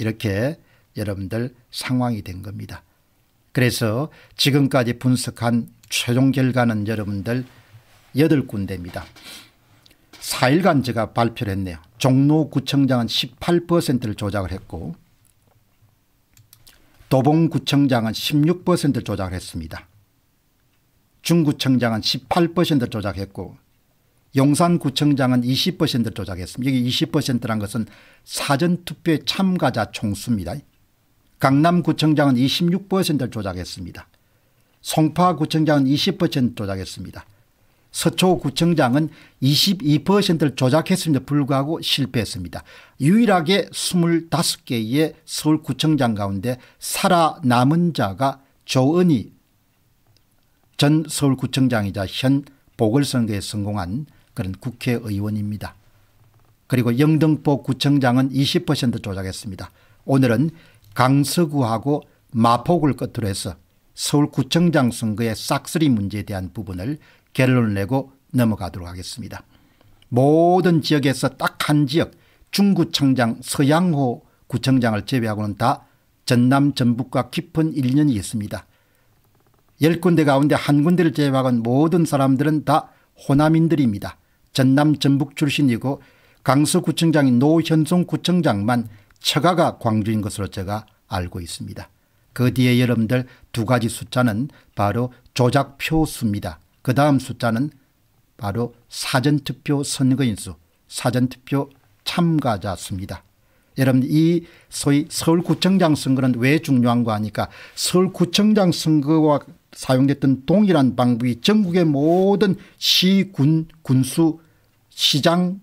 이렇게 여러분들 상황이 된 겁니다. 그래서 지금까지 분석한 최종 결과는 여러분들 8군데입니다. 4일간 제가 발표를 했네요. 종로구청장은 18%를 조작을 했고 도봉구청장은 16%를 조작을 했습니다. 중구청장은 18%를 조작했고 용산구청장은 20% 조작했습니다. 여기 20%란 것은 사전투표에 참가자 총수입니다. 강남구청장은 26%를 조작했습니다. 송파구청장은 20% 조작했습니다. 서초구청장은 22%를 조작했음에도 불구하고 실패했습니다. 유일하게 25개의 서울구청장 가운데 살아남은 자가 조은희 전 서울구청장이자 현 보궐선거에 성공한 그런 국회의원입니다. 그리고 영등포 구청장은 20% 조작했습니다. 오늘은 강서구하고 마포구를 끝으로 해서 서울구청장 선거의 싹쓸이 문제에 대한 부분을 결론을 내고 넘어가도록 하겠습니다. 모든 지역에서 딱 한 지역 중구청장 서양호 구청장을 제외하고는 다 전남 전북과 깊은 일련이 있습니다. 열 군데 가운데 한 군데를 제외하고는 모든 사람들은 다 호남인들입니다. 전남 전북 출신이고 강서구청장인 노현송 구청장만 처가가 광주인 것으로 제가 알고 있습니다. 그 뒤에 여러분들 두 가지 숫자는 바로 조작표 수입니다. 그 다음 숫자는 바로 사전투표 선거인 수, 사전투표 참가자 수입니다. 여러분 이 소위 서울구청장 선거는 왜 중요한 거 하니까 서울구청장 선거와 사용됐던 동일한 방법이 전국의 모든 시, 군, 군수, 시장,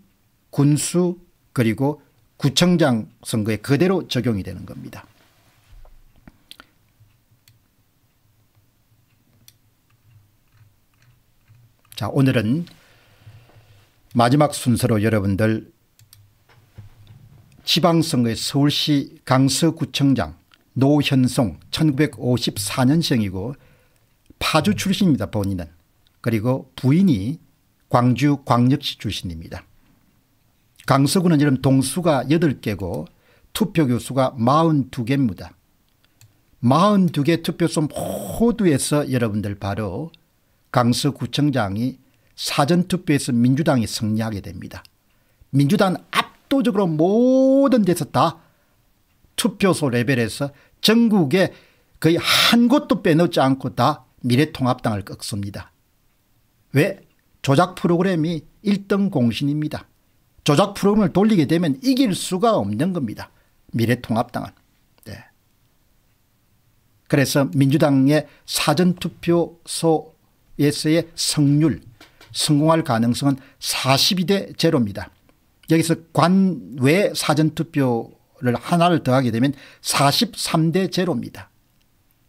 군수 그리고 구청장 선거에 그대로 적용이 되는 겁니다. 자 오늘은 마지막 순서로 여러분들 지방선거의 서울시 강서구청장 노현송 1954년생이고 파주 출신입니다. 본인은. 그리고 부인이 광주 광역시 출신입니다. 강서구는 지금 동수가 8개고 투표교수가 42개입니다. 42개 투표소 모두에서 여러분들 바로 강서구청장이 사전투표에서 민주당이 승리하게 됩니다. 민주당 압도적으로 모든 데서 다 투표소 레벨에서 전국에 거의 한 곳도 빼놓지 않고 다 미래통합당을 꺾습니다. 왜? 조작 프로그램이 1등 공신입니다. 조작 프로그램을 돌리게 되면 이길 수가 없는 겁니다. 미래통합당은. 네. 그래서 민주당의 사전투표소에서의 성률, 성공할 가능성은 42대 0입니다. 여기서 관외 사전투표를 하나를 더하게 되면 43대 0입니다.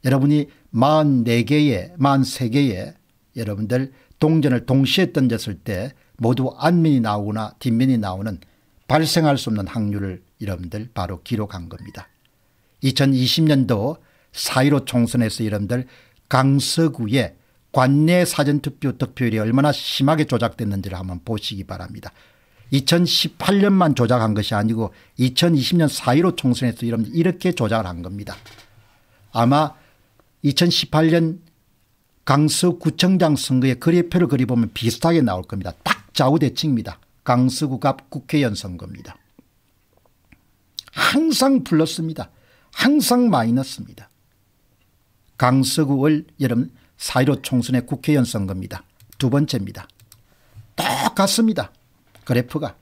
여러분이 만4개에만3개에 여러분들 동전을 동시에 던졌을 때 모두 안면이 나오거나 뒷면이 나오는 발생할 수 없는 확률을 여러분들 바로 기록한 겁니다. 2020년도 4.15 총선에서 여러분들 강서구의 관내 사전투표 득표율이 얼마나 심하게 조작됐는지를 한번 보시기 바랍니다. 2018년만 조작한 것이 아니고 2020년 4.15 총선에서 여러분들 이렇게 조작을 한 겁니다. 아마 2018년 강서구청장 선거의 거래표를 그려보면 비슷하게 나올 겁니다. 딱 좌우대칭입니다. 강서구갑 국회의원 선거입니다. 항상 플러스입니다. 항상 마이너스입니다. 강서구월 여름분 사이로 총선의 국회의원 선거입니다. 두 번째입니다. 똑같습니다. 그래프가.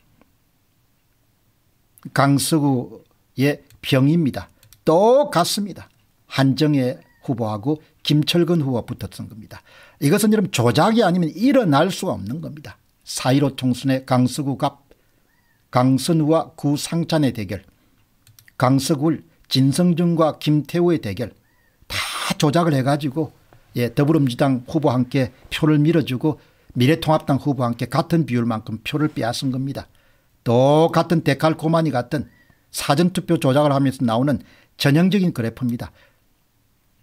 강서구의 병입니다. 똑같습니다. 한정의 후보하고 김철근 후보가 붙었던 겁니다. 이것은 이름 조작이 아니면 일어날 수가 없는 겁니다. 4.15 총선의 강서구 갑 강선우와 구상찬의 대결 강서구 진성준과 김태우의 대결 다 조작을 해가지고 예, 더불어민주당 후보 함께 표를 밀어주고 미래통합당 후보 함께 같은 비율만큼 표를 빼앗은 겁니다. 똑같은 데칼코마니 같은 사전투표 조작을 하면서 나오는 전형적인 그래프입니다.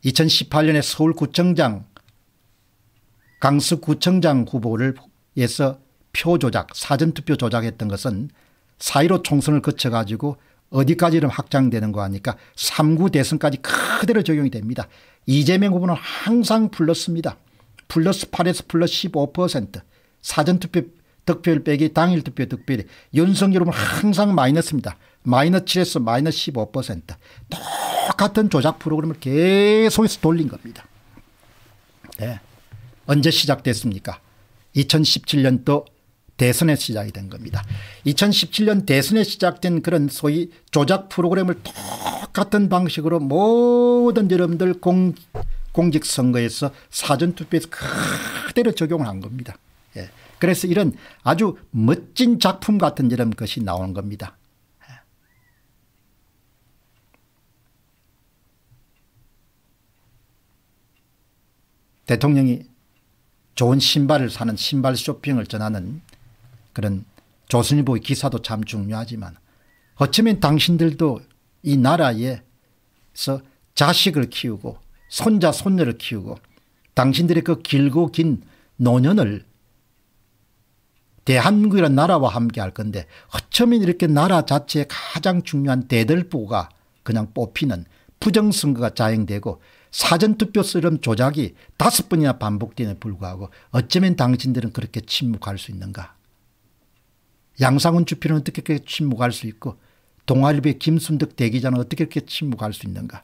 2018년에 서울구청장 강서구청장 후보를 위해서 표 조작 사전투표 조작했던 것은 4.15 총선을 거쳐 가지고 어디까지는 확장되는 거 하니까 3구 대선까지 그대로 적용이 됩니다. 이재명 후보는 항상 불렀습니다. 플러스 8에서 플러스 15% 사전투표 득표율 빼기 당일 투표 득표율 연성기록은 항상 마이너스입니다. 마이너스 7에서 마이너스 15% 똑같은 조작 프로그램을 계속해서 돌린 겁니다. 네. 언제 시작됐습니까? 2017년도 대선에 시작이 된 겁니다. 2017년 대선에 시작된 그런 소위 조작 프로그램을 똑같은 방식으로 모든 여러분들 공, 공직선거에서 사전투표에서 그대로 적용을 한 겁니다. 예. 그래서 이런 아주 멋진 작품 같은 이런 것이 나오는 겁니다. 대통령이 좋은 신발을 사는 신발 쇼핑을 전하는 그런 조선일보의 기사도 참 중요하지만 어쩌면 당신들도 이 나라에서 자식을 키우고 손자 손녀를 키우고 당신들의 그 길고 긴 노년을 대한민국이라는 나라와 함께 할 건데 어쩌면 이렇게 나라 자체의 가장 중요한 대들보가 그냥 뽑히는 부정선거가 자행되고 사전투표처럼 조작이 다섯 번이나 반복되는 불구하고 어쩌면 당신들은 그렇게 침묵할 수 있는가. 양상훈 주필은 어떻게 그렇게 침묵할 수 있고 동아일보의 김순덕 대기자는 어떻게 그렇게 침묵할 수 있는가.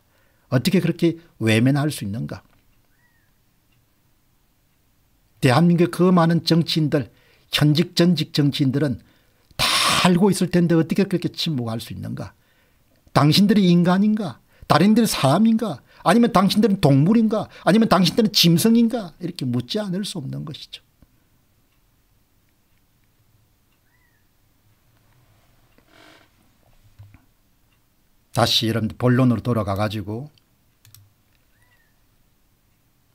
어떻게 그렇게 외면할 수 있는가. 대한민국의 그 많은 정치인들 현직 전직 정치인들은 다 알고 있을 텐데 어떻게 그렇게 침묵할 수 있는가. 당신들이 인간인가 다른들 사람인가 아니면 당신들은 동물인가? 아니면 당신들은 짐승인가? 이렇게 묻지 않을 수 없는 것이죠. 다시 여러분 본론으로 돌아가 가지고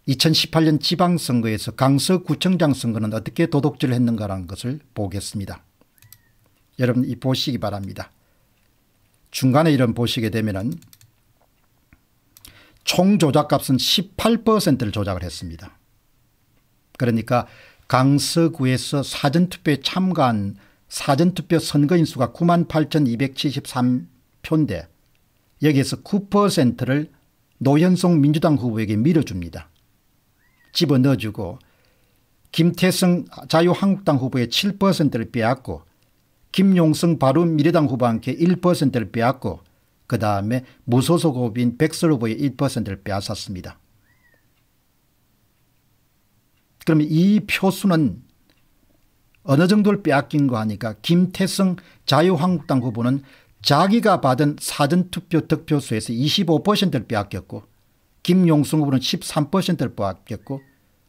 2018년 지방선거에서 강서구청장 선거는 어떻게 도둑질을 했는가라는 것을 보겠습니다. 여러분 이 보시기 바랍니다. 중간에 이런 보시게 되면은 총 조작값은 18%를 조작을 했습니다. 그러니까 강서구에서 사전투표에 참가한 사전투표 선거인 수가 98,273표인데 여기에서 9%를 노현송 민주당 후보에게 밀어줍니다. 집어넣어주고 김태성 자유한국당 후보의 7%를 빼앗고 김용성 바른미래당 후보한테 1%를 빼앗고 그 다음에 무소속후보인 백설후보의 1%를 빼앗았습니다. 그러면 이 표수는 어느 정도를 빼앗긴 거 하니까 김태성 자유한국당 후보는 자기가 받은 사전투표 득표수에서 25%를 빼앗겼고 김용승 후보는 13%를 빼앗겼고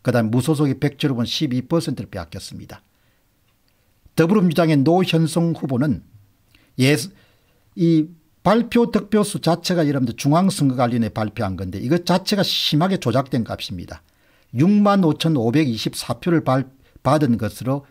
그 다음 무소속의 백철 후보는 12%를 빼앗겼습니다. 더불어민주당의 노현성 후보는 예, 이 발표 득표수 자체가 여러분들 중앙선거관리위원회 발표한 건데 이것 자체가 심하게 조작된 값입니다. 6만 5,524표를 발, 받은 것으로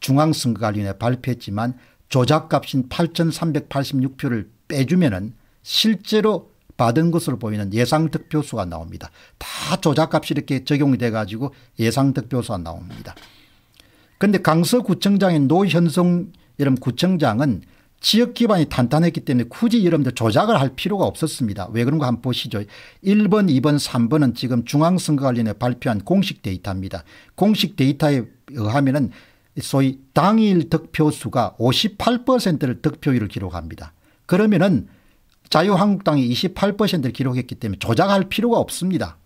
중앙선거관리위원회 발표했지만 조작값인 8,386표를 빼주면 은 실제로 받은 것으로 보이는 예상 득표수가 나옵니다. 다 조작값이 이렇게 적용이 돼가지고 예상 득표수가 나옵니다. 그런데 강서구청장인 노현성 이런 구청장은 지역 기반이 단단했기 때문에 굳이 여러분들 조작을 할 필요가 없었습니다. 왜 그런가 한번 보시죠. 1번, 2번, 3번은 지금 중앙선거관련원 발표한 공식 데이터입니다. 공식 데이터에 의하면은 소위 당일 득표수가 58%를 득표율을 기록합니다. 그러면은 자유한국당이 28%를 기록했기 때문에 조작할 필요가 없습니다.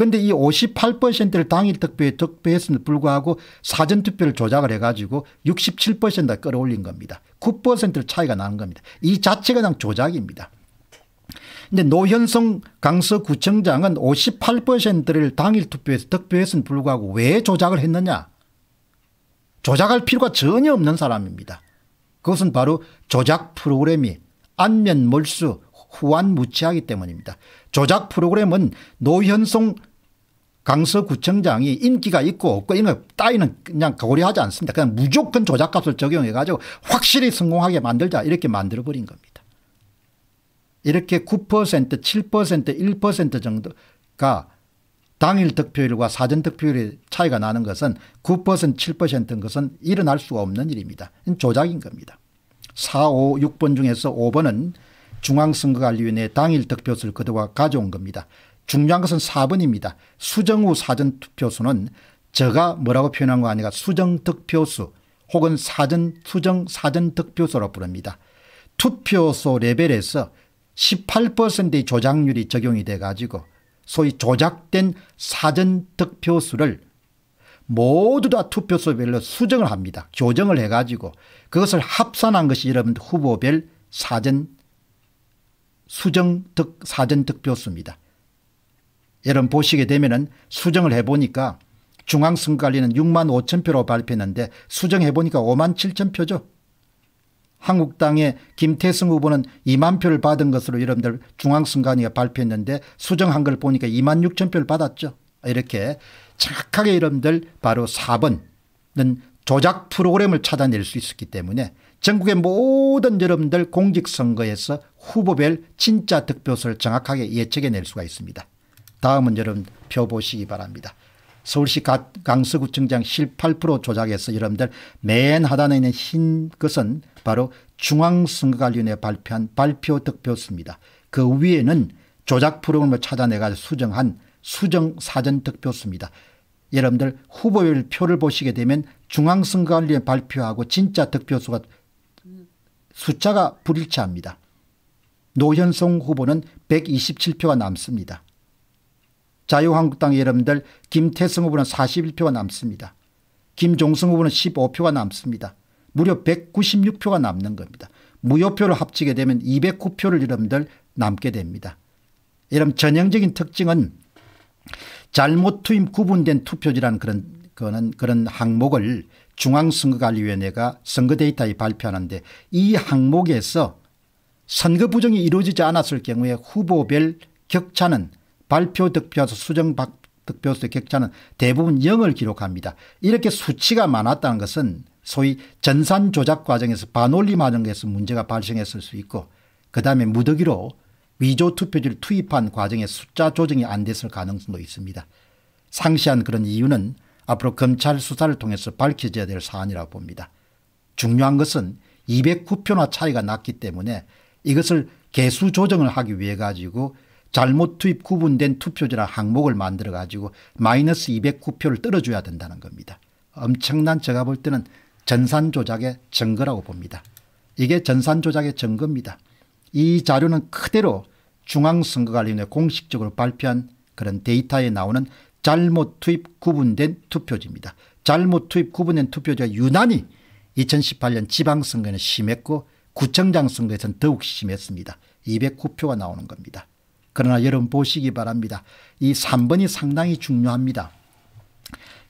그런데 이 58%를 당일 득표에 득표했음에도 불구하고 사전투표를 조작을 해가지고 67%가 끌어올린 겁니다. 9%를 차이가 나는 겁니다. 이 자체가 그냥 조작입니다. 근데 노현성 강서구청장은 58%를 당일 투표에서 득표했음 불구하고 왜 조작을 했느냐 조작할 필요가 전혀 없는 사람입니다. 그것은 바로 조작 프로그램이 안면 몰수 후한 무치하기 때문입니다. 조작 프로그램은 노현성 강서구청장이 인기가 있고 없고 이런 거 따위는 그냥 고려하지 않습니다. 그냥 무조건 조작값을 적용해 가지고 확실히 성공하게 만들자 이렇게 만들어 버린 겁니다. 이렇게 9% 7% 1% 정도가 당일 득표율과 사전 득표율의 차이가 나는 것은 9% 7%인 것은 일어날 수가 없는 일입니다. 조작인 겁니다. 4, 5, 6번 중에서 5번은 중앙선거관리위원회 당일 득표수를 그동안 가져온 겁니다. 중요한 것은 4번입니다. 수정우 사전투표수는 제가 뭐라고 표현한 거 아니가 수정득표수 혹은 사전 수정 사전득표수로 부릅니다. 투표소 레벨에서 18%의 조작률이 적용이 돼 가지고 소위 조작된 사전득표수를 모두 다 투표소별로 수정을 합니다. 조정을 해 가지고 그것을 합산한 것이 여러분 후보별 사전 수정 득 사전 득표수입니다. 여러분 보시게 되면은 수정을 해보니까 중앙선관리는 6만 5천 표로 발표했는데 수정해 보니까 5만 7천 표죠. 한국당의 김태승 후보는 2만 표를 받은 것으로 여러분들 중앙선관위가 발표했는데 수정한 걸 보니까 2만 6천 표를 받았죠. 이렇게 정하게 여러분들 바로 4번은 조작 프로그램을 찾아낼 수 있었기 때문에 전국의 모든 여러분들 공직선거에서 후보별 진짜 득표수를 정확하게 예측해낼 수가 있습니다. 다음은 여러분 펴 보시기 바랍니다. 서울시 강서구청장 18% 조작해서 여러분들 맨 하단에 있는 흰 것은 바로 중앙선거관리위원회 발표한 발표 득표수입니다. 그 위에는 조작 프로그램을 찾아내가 수정한 수정 사전 득표수입니다. 여러분들 후보별 표를 보시게 되면 중앙선거관리위원회 발표하고 진짜 득표수가 숫자가 불일치합니다. 노현성 후보는 127표가 남습니다. 자유한국당 여러분들 김태승 후보는 41표가 남습니다. 김종승 후보는 15표가 남습니다. 무려 196표가 남는 겁니다. 무효표를 합치게 되면 209표를 여러분들 남게 됩니다. 여러분 전형적인 특징은 잘못 투입 구분된 투표지라는 그런 그런, 그런 항목을 중앙선거관리위원회가 선거 데이터에 발표하는데 이 항목에서 선거 부정이 이루어지지 않았을 경우에 후보별 격차는 발표 득표수 수정 득표수 의 격차는 대부분 0을 기록합니다. 이렇게 수치가 많았다는 것은 소위 전산 조작 과정에서 반올림 과정에서 문제가 발생했을 수 있고 그 다음에 무더기로 위조 투표지를 투입한 과정에 숫자 조정이 안 됐을 가능성도 있습니다. 상시한 그런 이유는 앞으로 검찰 수사를 통해서 밝혀져야 될 사안이라고 봅니다. 중요한 것은 209표나 차이가 났기 때문에 이것을 개수 조정을 하기 위해 가지고 잘못 투입 구분된 투표지라 항목을 만들어 가지고 마이너스 209표를 떨어줘야 된다는 겁니다. 엄청난 제가 볼 때는 전산 조작의 증거라고 봅니다. 이게 전산 조작의 증거입니다. 이 자료는 그대로 중앙선거관리위원회 공식적으로 발표한 그런 데이터에 나오는 잘못 투입 구분된 투표지입니다. 잘못 투입 구분된 투표지가 유난히 2018년 지방선거에는 심했고 구청장 선거에서는 더욱 심했습니다. 209표가 나오는 겁니다. 그러나 여러분 보시기 바랍니다. 이 3번이 상당히 중요합니다.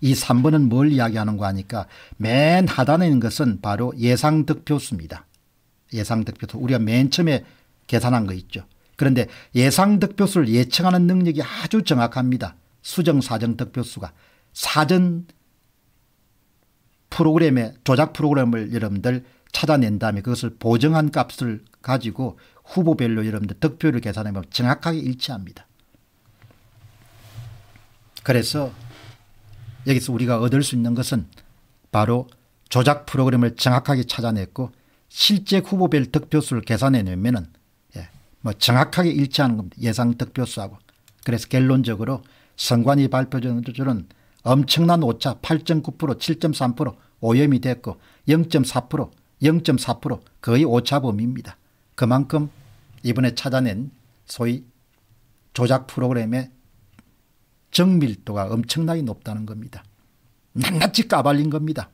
이 3번은 뭘 이야기하는 거 하니까 맨 하단에 있는 것은 바로 예상 득표수입니다. 예상 득표수. 우리가 맨 처음에 계산한 거 있죠. 그런데 예상 득표수를 예측하는 능력이 아주 정확합니다. 수정 사정 득표수가 사전 프로그램에 조작 프로그램을 여러분들 찾아낸 다음에 그것을 보정한 값을 가지고 후보별로 여러분들 득표를 계산해보면 정확하게 일치합니다. 그래서 여기서 우리가 얻을 수 있는 것은 바로 조작 프로그램을 정확하게 찾아냈고 실제 후보별 득표수를 계산해내면 은뭐 예, 정확하게 일치하는 겁니다. 예상 득표수하고. 그래서 결론적으로 선관위 발표된 조은 엄청난 오차 8.9% 7.3% 오염이 됐고 0.4% 0.4% 거의 오차범위입니다. 그만큼 이번에 찾아낸 소위 조작 프로그램의 정밀도가 엄청나게 높다는 겁니다. 낱낱이 까발린 겁니다.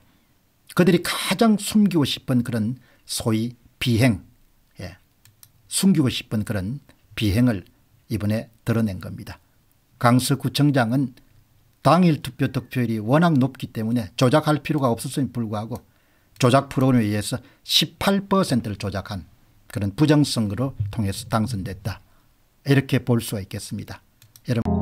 그들이 가장 숨기고 싶은 그런 소위 비행, 예. 숨기고 싶은 그런 비행을 이번에 드러낸 겁니다. 강서구청장은 당일 투표 득표율이 워낙 높기 때문에 조작할 필요가 없었음에 불구하고 조작 프로그램에 의해서 18%를 조작한 그런 부정선거로 통해서 당선됐다. 이렇게 볼 수가 있겠습니다. 여러분.